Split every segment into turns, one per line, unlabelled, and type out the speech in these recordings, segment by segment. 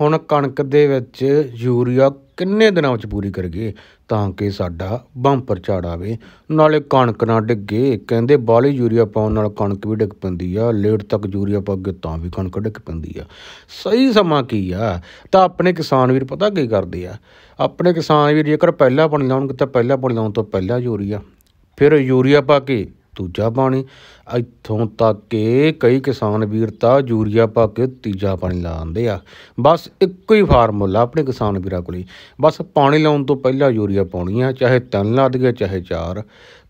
ਹੁਣ ਕਣਕ ਦੇ ਵਿੱਚ ਯੂਰੀਆ ਕਿੰਨੇ ਦਿਨਾਂ ਵਿੱਚ ਪੂਰੀ ਕਰੀਏ ਤਾਂ ਕਿ ਸਾਡਾ ਬੰਪਰ ਝਾੜ ਆਵੇ ਨਾਲੇ ਕਣਕ ਨਾ ਡਿੱਗੇ ਕਹਿੰਦੇ ਬਾਲੀ ਯੂਰੀਆ ਪਾਉਣ ਨਾਲ ਕਣਕ ਵੀ ਡਿੱਗ ਪੈਂਦੀ ਆ ਲੇਟ ਤੱਕ ਯੂਰੀਆ ਪਾ ਕੇ ਤਾਂ ਵੀ ਕਣਕ ਡਿੱਗ ਪੈਂਦੀ ਆ ਸਹੀ ਸਮਾਂ ਕੀ ਆ ਤਾਂ ਆਪਣੇ ਕਿਸਾਨ ਵੀਰ ਪਤਾ ਕੀ ਕਰਦੇ ਆ ਆਪਣੇ ਕਿਸਾਨ ਵੀਰ ਜੇਕਰ ਪਹਿਲਾਂ ਪਾਣੀ ਲਾਉਣ ਕਿਤੇ ਪਹਿਲਾਂ ਪਾਣੀ ਲਾਉਣ ਤੋਂ ਪਹਿਲਾਂ ਯੂਰੀਆ ਫਿਰ ਯੂਰੀਆ ਪਾ ਕੇ ਦੂਜਾ ਪਾਣੀ ਇੱਥੋਂ ਤੱਕ ਕਿ ਕਈ ਕਿਸਾਨ ਵੀਰ ਤਾਂ ਯੂਰੀਆ ਪਾ ਕੇ ਤੀਜਾ ਪਾਣੀ ਲਾ ਆਂਦੇ ਆ ਬਸ ਇੱਕੋ ਹੀ ਫਾਰਮੂਲਾ ਆਪਣੇ ਕਿਸਾਨ ਵੀਰਾਂ ਕੋਲੇ ਬਸ ਪਾਣੀ ਲਾਉਣ ਤੋਂ ਪਹਿਲਾਂ ਯੂਰੀਆ ਪਾਉਣੀ ਆ ਚਾਹੇ ਤਿੰਨ ਲਾ ਚਾਹੇ ਚਾਰ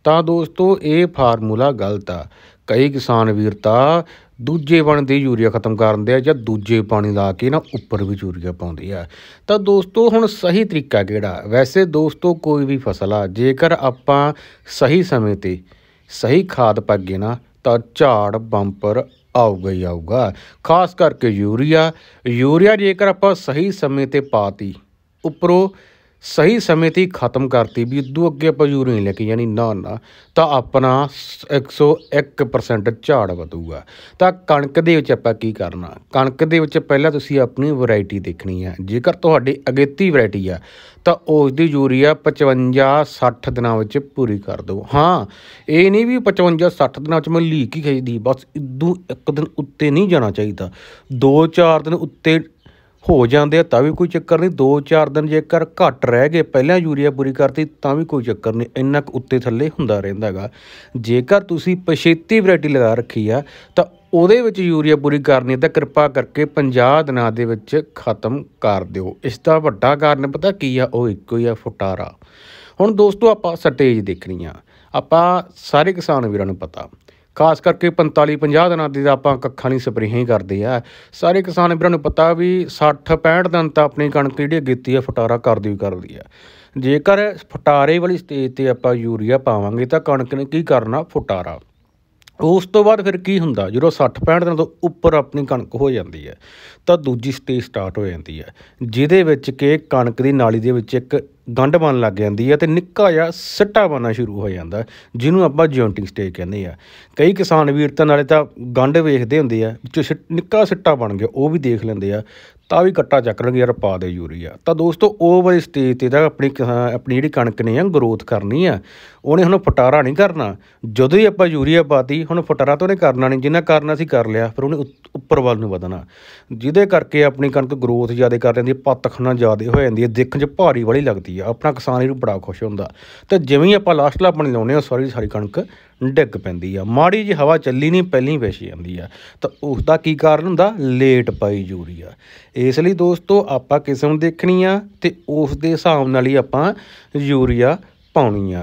ਤਾਂ ਦੋਸਤੋ ਇਹ ਫਾਰਮੂਲਾ ਗਲਤ ਆ ਕਈ ਕਿਸਾਨ ਵੀਰ ਤਾਂ ਦੂਜੇ ਬਣ ਦੀ ਯੂਰੀਆ ਖਤਮ ਕਰ ਦਿੰਦੇ ਆ ਜਾਂ ਦੂਜੇ ਪਾਣੀ ਲਾ ਕੇ ਨਾ ਉੱਪਰ ਵੀ ਯੂਰੀਆ ਪਾਉਂਦੇ ਆ ਤਾਂ ਦੋਸਤੋ ਹੁਣ ਸਹੀ ਤਰੀਕਾ ਕਿਹੜਾ ਵੈਸੇ ਦੋਸਤੋ ਕੋਈ ਵੀ ਫਸਲ ਆ ਜੇਕਰ ਆਪਾਂ ਸਹੀ ਸਮੇਂ ਤੇ ਸਹੀ ਖਾਦ ਪਾਗੇ ਨਾ ਤਾਂ ਝਾੜ ਬੰਪਰ ਆਊਗਾ ਹੀ ਆਊਗਾ ਖਾਸ ਕਰਕੇ ਯੂਰੀਆ ਯੂਰੀਆ ਜੇਕਰ ਆਪਾਂ ਸਹੀ ਸਮੇਂ ਤੇ ਪਾਤੀ ਉਪਰੋਂ ਸਹੀ ਸਮੇਂ ਤੇ ਖਤਮ ਕਰਤੀ ਵੀ ਉਦੋਂ ਅੱਗੇ ਆਪਾਂ ਯੂਰ ਨਹੀਂ ਲੈ ਕੇ ਨਾ ਨਾ ਤਾਂ ਆਪਣਾ 101% ਝਾੜ ਵਧੂਗਾ ਤਾਂ ਕਣਕ ਦੇ ਵਿੱਚ ਆਪਾਂ ਕੀ ਕਰਨਾ ਕਣਕ ਦੇ ਵਿੱਚ ਪਹਿਲਾਂ ਤੁਸੀਂ ਆਪਣੀ ਵੈਰਾਈਟੀ ਦੇਖਣੀ ਹੈ ਜੇਕਰ ਤੁਹਾਡੀ ਅਗੇਤੀ ਵੈਰਾਈਟੀ ਆ ਤਾਂ ਉਸ ਦੀ ਯੂਰੀਆ 55 60 ਦਿਨਾਂ ਵਿੱਚ ਪੂਰੀ ਕਰ ਦਿਓ ਹਾਂ ਇਹ ਨਹੀਂ ਵੀ 55 60 ਦਿਨਾਂ ਵਿੱਚ ਮੈਂ ਲੀਕ ਹੀ ਖੇਜਦੀ ਬਸ ਇਦੋਂ ਇੱਕ ਦਿਨ ਉੱਤੇ ਨਹੀਂ ਜਾਣਾ ਚਾਹੀਦਾ 2-4 ਦਿਨ ਉੱਤੇ ਹੋ ਜਾਂਦੇ ਆ ਤਾਂ ਵੀ ਕੋਈ ਚੱਕਰ ਨਹੀਂ 2-4 ਦਿਨ ਜੇਕਰ ਘੱਟ ਰਹਿ ਗਏ ਪਹਿਲਾਂ ਯੂਰੀਆ ਪੂਰੀ ਕਰਤੀ ਤਾਂ ਵੀ ਕੋਈ ਚੱਕਰ ਨਹੀਂ ਇੰਨਾ ਕੁ ਉੱਤੇ ਥੱਲੇ ਹੁੰਦਾ ਰਹਿੰਦਾਗਾ ਜੇਕਰ ਤੁਸੀਂ ਪਛੇਤੀ ਵੈਰਾਈਟੀ ਲਗਾ ਰੱਖੀ ਆ ਤਾਂ ਉਹਦੇ ਵਿੱਚ ਯੂਰੀਆ ਪੂਰੀ ਕਰਨੀ ਤਾਂ ਕਿਰਪਾ ਕਰਕੇ 50 ਦਿਨਾਂ ਦੇ ਵਿੱਚ ਖਤਮ ਕਰ ਦਿਓ ਇਸ ਦਾ ਵੱਡਾ ਕਾਰਨ ਪਤਾ ਕੀ ਆ ਉਹ ਇੱਕੋ ਹੀ ਆ ਫੁਟਾਰਾ ਹੁਣ ਦੋਸਤੋ ਆਪਾਂ ਸਟੇਜ ਦੇਖਣੀ ਆ ਆਪਾਂ ਸਾਰੇ ਕਿਸਾਨ ਵੀਰਾਂ ਨੂੰ ਪਤਾ ਖਾਸ ਕਰਕੇ 45 50 ਦਿਨਾਂ ਦੀ ਆਪਾਂ ਕੱਖਾਂ ਨਹੀਂ ਸਪਰੇਹਾਂ ਹੀ ਕਰਦੇ ਆ ਸਾਰੇ ਕਿਸਾਨ ਵੀਰਾਂ ਨੂੰ ਪਤਾ ਵੀ 60 65 ਦਿਨ ਤਾਂ ਆਪਣੀ ਕਣਕ ਜਿਹੜੀ ਗੀਤੀ ਆ ਫਟਾਰਾ ਕਰਦੀ ਵੀ ਕਰਦੀ ਆ ਜੇਕਰ ਫਟਾਰੇ ਵਾਲੀ ਸਟੇਜ ਤੇ ਆਪਾਂ ਯੂਰੀਆ ਪਾਵਾਂਗੇ ਤਾਂ ਕਣਕ ਨੇ ਕੀ ਕਰਨਾ ਫਟਾਰਾ ਉਸ ਤੋਂ ਬਾਅਦ ਫਿਰ ਕੀ ਹੁੰਦਾ ਜਦੋਂ 60 65 ਦਿਨ ਤੋਂ ਉੱਪਰ ਆਪਣੀ ਕਣਕ ਹੋ ਜਾਂਦੀ ਹੈ ਤਾਂ ਦੂਜੀ ਸਟੇਜ ਸਟਾਰਟ ਹੋ ਜਾਂਦੀ ਹੈ ਜਿਹਦੇ ਵਿੱਚ ਕਿ ਕਣਕ ਦੀ ਨਾਲੀ ਦੇ ਵਿੱਚ ਇੱਕ ਗੰਢ ਬਣ ਲੱਗ ਜਾਂਦੀ ਹੈ ਤੇ ਨਿੱਕਾ ਜਿਹਾ ਸਿੱਟਾ ਬਣਾ ਸ਼ੁਰੂ ਹੋ ਜਾਂਦਾ ਜਿਹਨੂੰ ਆਪਾਂ ਜੌਂਟਿੰਗ ਸਟੇਜ ਕਹਿੰਦੇ ਆ ਕਈ ਕਿਸਾਨ ਵੀਰ ਤਾਂ ਨਾਲੇ ਤਾਂ ਗੰਢ ਵੇਖਦੇ ਹੁੰਦੇ ਆ ਵਿੱਚ ਨਿੱਕਾ ਸਿੱਟਾ ਬਣ ਗਿਆ ਉਹ ਵੀ ਦੇਖ ਲੈਂਦੇ ਆ ਤਾਂ ਵੀ ਕੱਟਾ ਲਣਗੇ ਯਾਰ ਪਾ ਦੇ ਯੂਰੀਆ ਤਾਂ ਦੋਸਤੋ ਉਹ ਵਾਲੀ ਸਟੇਜ ਤੇ ਤਾਂ ਆਪਣੀ ਆਪਣੀ ਜਿਹੜੀ ਕਣਕ ਨੇ ਆ ਗਰੋਥ ਕਰਨੀ ਆ ਉਹਨੇ ਹੁਣ ਫਟਾਰਾ ਨਹੀਂ ਕਰਨਾ ਜਦੋਂ ਹੀ ਆਪਾਂ ਯੂਰੀਆ ਪਾਤੀ ਹੁਣ ਫਟਾਰਾ ਤਾਂ ਉਹਨੇ ਕਰਨਾ ਨਹੀਂ ਜਿੰਨਾ ਕਰਨਾ ਸੀ ਕਰ ਲਿਆ ਫਿਰ ਉਹਨੇ ਉੱਪਰ ਵੱਲ ਨੂੰ ਵਧਣਾ ਜਿਹਦੇ ਕਰਕੇ ਆਪਣੀ ਕਣਕ ਗਰੋਥ ਜ਼ਿਆਦਾ ਕਰ ਲੈਂਦੀ ਹੈ ਪੱਤ ਖਣਾ ਜ਼ਿਆਦਾ ਹੋ ਜਾਂਦੀ ਹੈ ਦੇਖਣ 'ਚ ਭਾਰੀ ਵਾਲੀ ਲੱਗਦੀ ਆ ਆਪਣਾ ਕਿਸਾਨ ਇਹਨੂੰ ਬੜਾ ਖੁਸ਼ ਹੁੰਦਾ ਤੇ ਜਿਵੇਂ ਹੀ ਆਪਾਂ ਲਾਸਟ ਲਾ ਆਪਣੇ ਲਾਉਨੇ ਆ ਸਾਰੀ ਸਾਰੀ ਕਣਕ ਡਿੱਗ ਪੈਂਦੀ ਆ ਮਾੜੀ ਜਿਹੀ ਹਵਾ ਚੱਲੀ ਨਹੀਂ ਪਹਿਲਾਂ ਵਿਛ ਜਾਂਦੀ ਆ ਤਾਂ ਉਸ ਦਾ ਕੀ ਕਾਰਨ ਹੁੰਦਾ ਲੇਟ ਪਾਈ ਯੂਰੀਆ ਇਸ ਲਈ ਦੋਸਤੋ ਆਪਾਂ ਕਿਸਮ ਦੇਖਣੀ ਆ ਤੇ ਉਸ ਦੇ ਹਿਸਾਬ ਨਾਲ ਹੀ ਆਪਾਂ ਯੂਰੀਆ ਪਾਉਣੀ ਆ